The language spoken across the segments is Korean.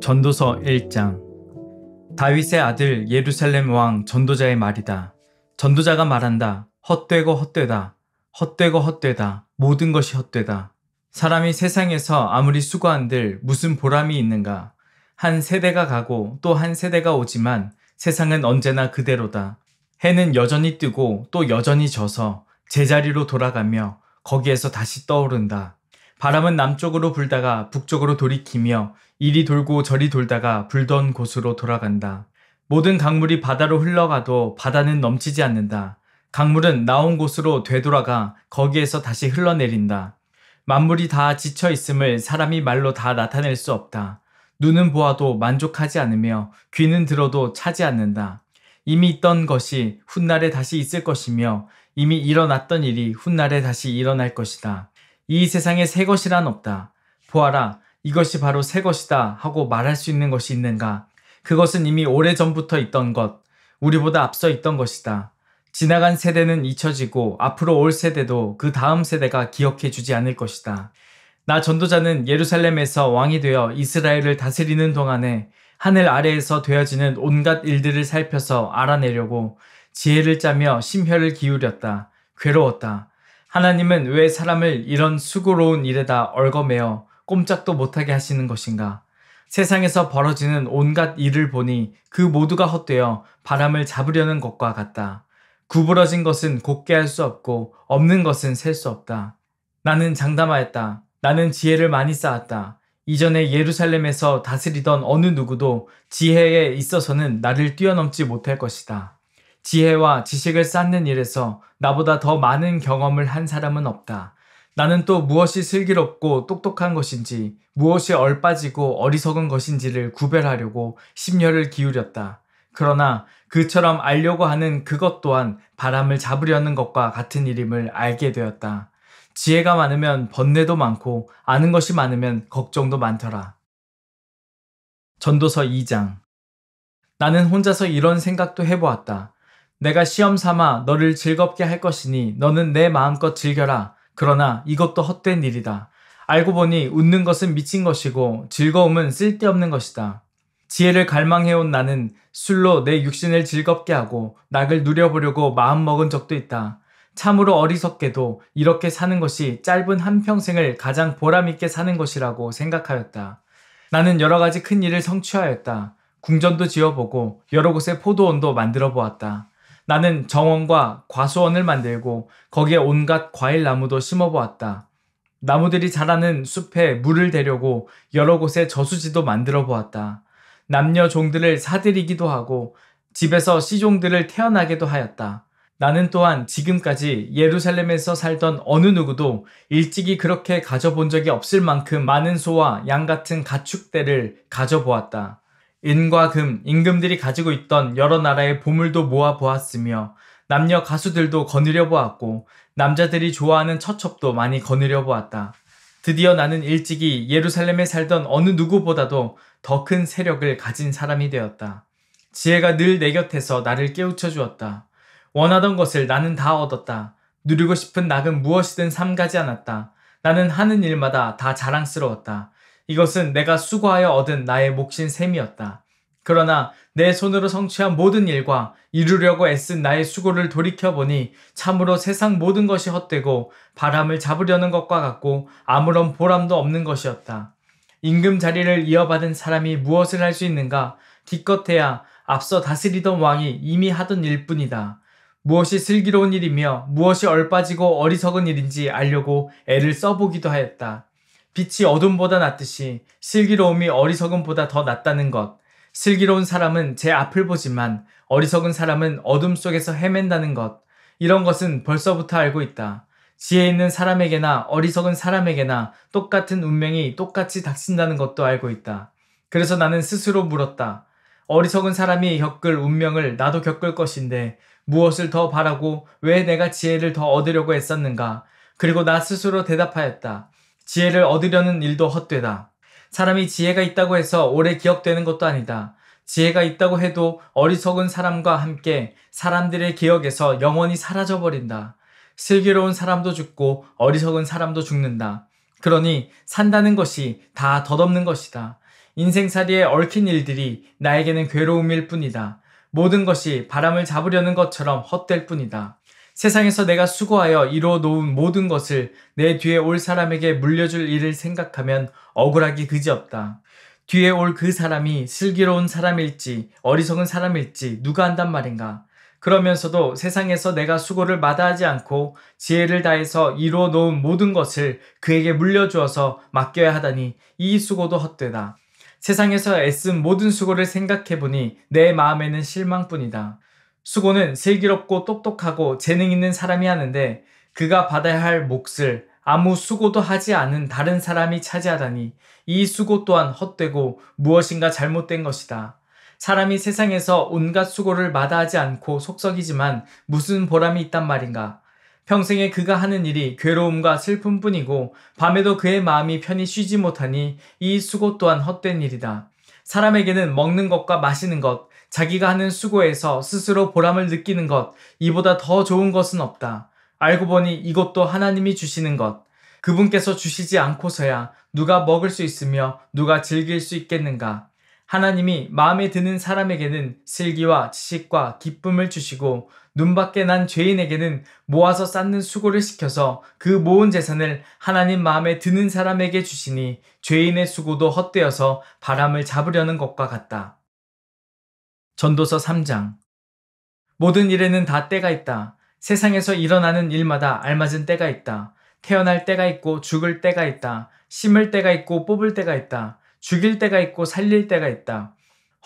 전도서 1장 다윗의 아들 예루살렘 왕 전도자의 말이다. 전도자가 말한다. 헛되고 헛되다. 헛되고 헛되다. 모든 것이 헛되다. 사람이 세상에서 아무리 수고한들 무슨 보람이 있는가. 한 세대가 가고 또 한 세대가 오지만 세상은 언제나 그대로다. 해는 여전히 뜨고 또 여전히 져서 제자리로 돌아가며 거기에서 다시 떠오른다. 바람은 남쪽으로 불다가 북쪽으로 돌이키며 이리 돌고 저리 돌다가 불던 곳으로 돌아간다. 모든 강물이 바다로 흘러가도 바다는 넘치지 않는다. 강물은 나온 곳으로 되돌아가 거기에서 다시 흘러내린다. 만물이 다 지쳐 있음을 사람이 말로 다 나타낼 수 없다. 눈은 보아도 만족하지 않으며 귀는 들어도 차지 않는다. 이미 있던 것이 훗날에 다시 있을 것이며 이미 일어났던 일이 훗날에 다시 일어날 것이다. 이 세상에 새 것이란 없다. 보아라, 이것이 바로 새 것이다 하고 말할 수 있는 것이 있는가? 그것은 이미 오래전부터 있던 것, 우리보다 앞서 있던 것이다. 지나간 세대는 잊혀지고 앞으로 올 세대도 그 다음 세대가 기억해 주지 않을 것이다. 나 전도자는 예루살렘에서 왕이 되어 이스라엘을 다스리는 동안에 하늘 아래에서 되어지는 온갖 일들을 살펴서 알아내려고 지혜를 짜며 심혈을 기울였다. 괴로웠다. 하나님은 왜 사람을 이런 수고로운 일에다 얼거매어 꼼짝도 못하게 하시는 것인가? 세상에서 벌어지는 온갖 일을 보니 그 모두가 헛되어 바람을 잡으려는 것과 같다. 구부러진 것은 곱게 할 수 없고 없는 것은 셀 수 없다. 나는 장담하였다. 나는 지혜를 많이 쌓았다. 이전에 예루살렘에서 다스리던 어느 누구도 지혜에 있어서는 나를 뛰어넘지 못할 것이다. 지혜와 지식을 쌓는 일에서 나보다 더 많은 경험을 한 사람은 없다. 나는 또 무엇이 슬기롭고 똑똑한 것인지, 무엇이 얼빠지고 어리석은 것인지를 구별하려고 심혈을 기울였다. 그러나 그처럼 알려고 하는 그것 또한 바람을 잡으려는 것과 같은 일임을 알게 되었다. 지혜가 많으면 번뇌도 많고 아는 것이 많으면 걱정도 많더라. 전도서 2장 나는 혼자서 이런 생각도 해보았다. 내가 시험 삼아 너를 즐겁게 할 것이니 너는 내 마음껏 즐겨라. 그러나 이것도 헛된 일이다. 알고 보니 웃는 것은 미친 것이고 즐거움은 쓸데없는 것이다. 지혜를 갈망해온 나는 술로 내 육신을 즐겁게 하고 낙을 누려보려고 마음먹은 적도 있다. 참으로 어리석게도 이렇게 사는 것이 짧은 한평생을 가장 보람있게 사는 것이라고 생각하였다. 나는 여러 가지 큰 일을 성취하였다. 궁전도 지어보고 여러 곳에 포도원도 만들어 보았다. 나는 정원과 과수원을 만들고 거기에 온갖 과일 나무도 심어 보았다. 나무들이 자라는 숲에 물을 대려고 여러 곳에 저수지도 만들어 보았다. 남녀 종들을 사들이기도 하고 집에서 시종들을 태어나기도 하였다. 나는 또한 지금까지 예루살렘에서 살던 어느 누구도 일찍이 그렇게 가져본 적이 없을 만큼 많은 소와 양 같은 가축대를 가져보았다. 은과 금, 임금들이 가지고 있던 여러 나라의 보물도 모아 보았으며 남녀 가수들도 거느려 보았고 남자들이 좋아하는 처첩도 많이 거느려 보았다. 드디어 나는 일찍이 예루살렘에 살던 어느 누구보다도 더 큰 세력을 가진 사람이 되었다. 지혜가 늘 내 곁에서 나를 깨우쳐 주었다. 원하던 것을 나는 다 얻었다. 누리고 싶은 낙은 무엇이든 삼가지 않았다. 나는 하는 일마다 다 자랑스러웠다. 이것은 내가 수고하여 얻은 나의 몫인 셈이었다. 그러나 내 손으로 성취한 모든 일과 이루려고 애쓴 나의 수고를 돌이켜보니 참으로 세상 모든 것이 헛되고 바람을 잡으려는 것과 같고 아무런 보람도 없는 것이었다. 임금 자리를 이어받은 사람이 무엇을 할 수 있는가? 기껏해야 앞서 다스리던 왕이 이미 하던 일뿐이다. 무엇이 슬기로운 일이며 무엇이 얼빠지고 어리석은 일인지 알려고 애를 써보기도 하였다. 빛이 어둠보다 낫듯이 슬기로움이 어리석음보다 더 낫다는 것. 슬기로운 사람은 제 앞을 보지만 어리석은 사람은 어둠 속에서 헤맨다는 것. 이런 것은 벌써부터 알고 있다. 지혜 있는 사람에게나 어리석은 사람에게나 똑같은 운명이 똑같이 닥친다는 것도 알고 있다. 그래서 나는 스스로 물었다. 어리석은 사람이 겪을 운명을 나도 겪을 것인데 무엇을 더 바라고 왜 내가 지혜를 더 얻으려고 했었는가 그리고 나 스스로 대답하였다. 지혜를 얻으려는 일도 헛되다. 사람이 지혜가 있다고 해서 오래 기억되는 것도 아니다. 지혜가 있다고 해도 어리석은 사람과 함께 사람들의 기억에서 영원히 사라져버린다. 슬기로운 사람도 죽고 어리석은 사람도 죽는다. 그러니 산다는 것이 다 덧없는 것이다. 인생살이에 얽힌 일들이 나에게는 괴로움일 뿐이다. 모든 것이 바람을 잡으려는 것처럼 헛될 뿐이다. 세상에서 내가 수고하여 이루어 놓은 모든 것을 내 뒤에 올 사람에게 물려줄 일을 생각하면 억울하기 그지없다. 뒤에 올 그 사람이 슬기로운 사람일지 어리석은 사람일지 누가 안단 말인가. 그러면서도 세상에서 내가 수고를 마다하지 않고 지혜를 다해서 이루어 놓은 모든 것을 그에게 물려주어서 맡겨야 하다니 이 수고도 헛되다. 세상에서 애쓴 모든 수고를 생각해보니 내 마음에는 실망뿐이다. 수고는 슬기롭고 똑똑하고 재능 있는 사람이 하는데 그가 받아야 할 몫을 아무 수고도 하지 않은 다른 사람이 차지하다니 이 수고 또한 헛되고 무엇인가 잘못된 것이다. 사람이 세상에서 온갖 수고를 마다하지 않고 속썩이지만 무슨 보람이 있단 말인가. 평생에 그가 하는 일이 괴로움과 슬픔 뿐이고 밤에도 그의 마음이 편히 쉬지 못하니 이 수고 또한 헛된 일이다. 사람에게는 먹는 것과 마시는 것, 자기가 하는 수고에서 스스로 보람을 느끼는 것, 이보다 더 좋은 것은 없다. 알고 보니 이것도 하나님이 주시는 것. 그분께서 주시지 않고서야 누가 먹을 수 있으며 누가 즐길 수 있겠는가. 하나님이 마음에 드는 사람에게는 슬기와 지식과 기쁨을 주시고 눈밖에 난 죄인에게는 모아서 쌓는 수고를 시켜서 그 모은 재산을 하나님 마음에 드는 사람에게 주시니 죄인의 수고도 헛되어서 바람을 잡으려는 것과 같다. 전도서 3장. 모든 일에는 다 때가 있다. 세상에서 일어나는 일마다 알맞은 때가 있다. 태어날 때가 있고 죽을 때가 있다. 심을 때가 있고 뽑을 때가 있다. 죽일 때가 있고 살릴 때가 있다.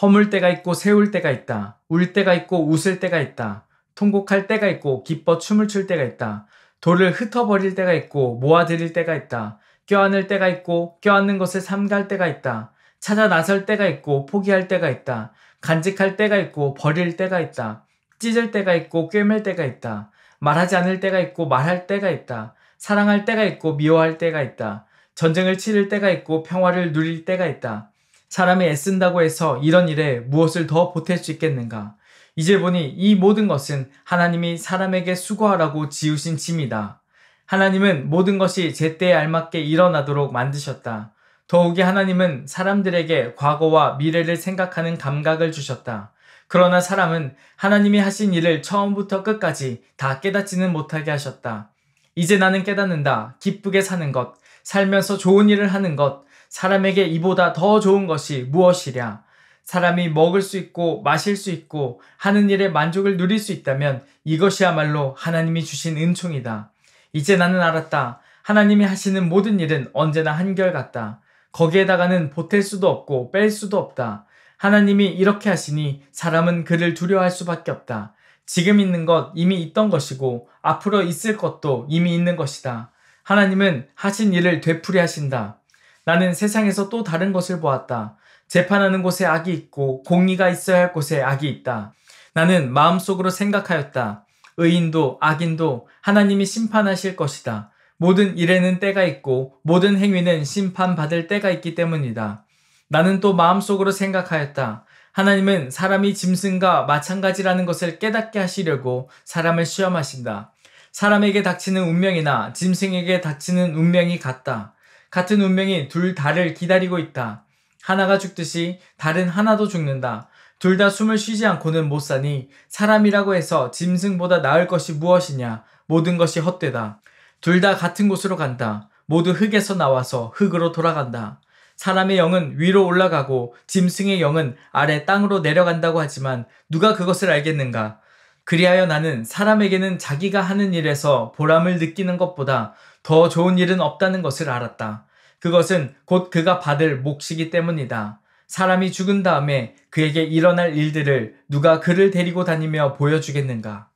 허물 때가 있고 세울 때가 있다. 울 때가 있고 웃을 때가 있다. 통곡할 때가 있고 기뻐 춤을 출 때가 있다. 돌을 흩어버릴 때가 있고 모아들일 때가 있다. 껴안을 때가 있고 껴안는 것을 삼갈 때가 있다. 찾아 나설 때가 있고 포기할 때가 있다. 간직할 때가 있고 버릴 때가 있다. 찢을 때가 있고 꿰맬 때가 있다. 말하지 않을 때가 있고 말할 때가 있다. 사랑할 때가 있고 미워할 때가 있다. 전쟁을 치를 때가 있고 평화를 누릴 때가 있다. 사람이 애쓴다고 해서 이런 일에 무엇을 더 보탤 수 있겠는가? 이제 보니 이 모든 것은 하나님이 사람에게 수고하라고 지으신 짐이다. 하나님은 모든 것이 제때에 알맞게 일어나도록 만드셨다. 더욱이 하나님은 사람들에게 과거와 미래를 생각하는 감각을 주셨다. 그러나 사람은 하나님이 하신 일을 처음부터 끝까지 다 깨닫지는 못하게 하셨다. 이제 나는 깨닫는다. 기쁘게 사는 것, 살면서 좋은 일을 하는 것, 사람에게 이보다 더 좋은 것이 무엇이랴. 사람이 먹을 수 있고 마실 수 있고 하는 일에 만족을 누릴 수 있다면 이것이야말로 하나님이 주신 은총이다. 이제 나는 알았다. 하나님이 하시는 모든 일은 언제나 한결같다. 거기에다가는 보탤 수도 없고 뺄 수도 없다. 하나님이 이렇게 하시니 사람은 그를 두려워할 수밖에 없다. 지금 있는 것 이미 있던 것이고 앞으로 있을 것도 이미 있는 것이다. 하나님은 하신 일을 되풀이하신다. 나는 세상에서 또 다른 것을 보았다. 재판하는 곳에 악이 있고 공의가 있어야 할 곳에 악이 있다. 나는 마음속으로 생각하였다. 의인도 악인도 하나님이 심판하실 것이다. 모든 일에는 때가 있고 모든 행위는 심판받을 때가 있기 때문이다. 나는 또 마음속으로 생각하였다. 하나님은 사람이 짐승과 마찬가지라는 것을 깨닫게 하시려고 사람을 시험하신다. 사람에게 닥치는 운명이나 짐승에게 닥치는 운명이 같다. 같은 운명이 둘 다를 기다리고 있다. 하나가 죽듯이 다른 하나도 죽는다. 둘 다 숨을 쉬지 않고는 못 사니 사람이라고 해서 짐승보다 나을 것이 무엇이냐? 모든 것이 헛되다. 둘다 같은 곳으로 간다. 모두 흙에서 나와서 흙으로 돌아간다. 사람의 영은 위로 올라가고 짐승의 영은 아래 땅으로 내려간다고 하지만 누가 그것을 알겠는가? 그리하여 나는 사람에게는 자기가 하는 일에서 보람을 느끼는 것보다 더 좋은 일은 없다는 것을 알았다. 그것은 곧 그가 받을 몫이기 때문이다. 사람이 죽은 다음에 그에게 일어날 일들을 누가 그를 데리고 다니며 보여주겠는가?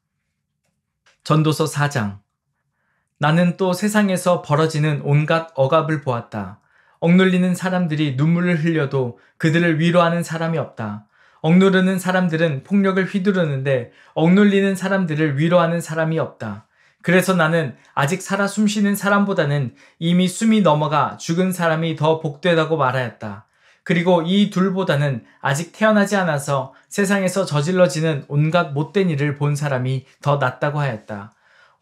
전도서 4장 나는 또 세상에서 벌어지는 온갖 억압을 보았다. 억눌리는 사람들이 눈물을 흘려도 그들을 위로하는 사람이 없다. 억누르는 사람들은 폭력을 휘두르는데 억눌리는 사람들을 위로하는 사람이 없다. 그래서 나는 아직 살아 숨쉬는 사람보다는 이미 숨이 넘어가 죽은 사람이 더 복되다고 말하였다. 그리고 이 둘보다는 아직 태어나지 않아서 세상에서 저질러지는 온갖 못된 일을 본 사람이 더 낫다고 하였다.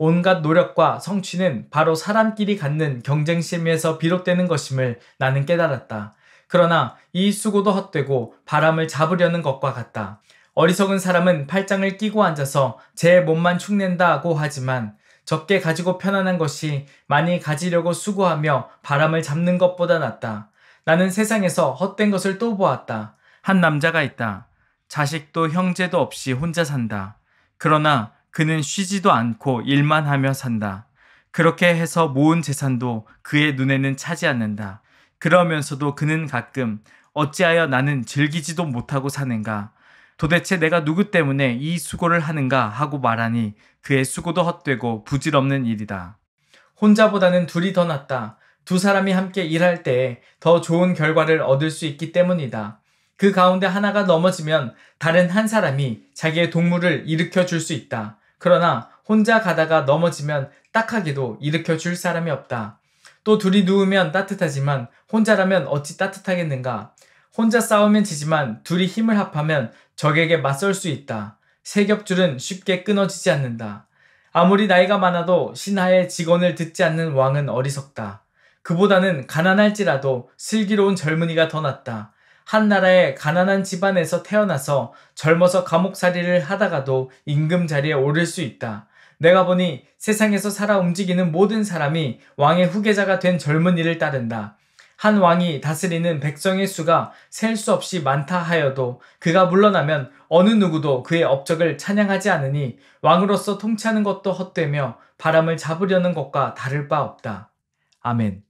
온갖 노력과 성취는 바로 사람끼리 갖는 경쟁심에서 비롯되는 것임을 나는 깨달았다. 그러나 이 수고도 헛되고 바람을 잡으려는 것과 같다. 어리석은 사람은 팔짱을 끼고 앉아서 제 몸만 축낸다고 하지만 적게 가지고 편안한 것이 많이 가지려고 수고하며 바람을 잡는 것보다 낫다. 나는 세상에서 헛된 것을 또 보았다. 한 남자가 있다. 자식도 형제도 없이 혼자 산다. 그러나 그는 쉬지도 않고 일만 하며 산다. 그렇게 해서 모은 재산도 그의 눈에는 차지 않는다. 그러면서도 그는 가끔 어찌하여 나는 즐기지도 못하고 사는가? 도대체 내가 누구 때문에 이 수고를 하는가 하고 말하니 그의 수고도 헛되고 부질없는 일이다. 혼자보다는 둘이 더 낫다. 두 사람이 함께 일할 때에 더 좋은 결과를 얻을 수 있기 때문이다. 그 가운데 하나가 넘어지면 다른 한 사람이 자기의 동물을 일으켜 줄 수 있다. 그러나 혼자 가다가 넘어지면 딱하기도 일으켜 줄 사람이 없다. 또 둘이 누우면 따뜻하지만 혼자라면 어찌 따뜻하겠는가. 혼자 싸우면 지지만 둘이 힘을 합하면 적에게 맞설 수 있다. 세 겹줄은 쉽게 끊어지지 않는다. 아무리 나이가 많아도 신하의 직언을 듣지 않는 왕은 어리석다. 그보다는 가난할지라도 슬기로운 젊은이가 더 낫다. 한 나라의 가난한 집안에서 태어나서 젊어서 감옥살이를 하다가도 임금 자리에 오를 수 있다. 내가 보니 세상에서 살아 움직이는 모든 사람이 왕의 후계자가 된 젊은이를 따른다. 한 왕이 다스리는 백성의 수가 셀 수 없이 많다 하여도 그가 물러나면 어느 누구도 그의 업적을 찬양하지 않으니 왕으로서 통치하는 것도 헛되며 바람을 잡으려는 것과 다를 바 없다. 아멘.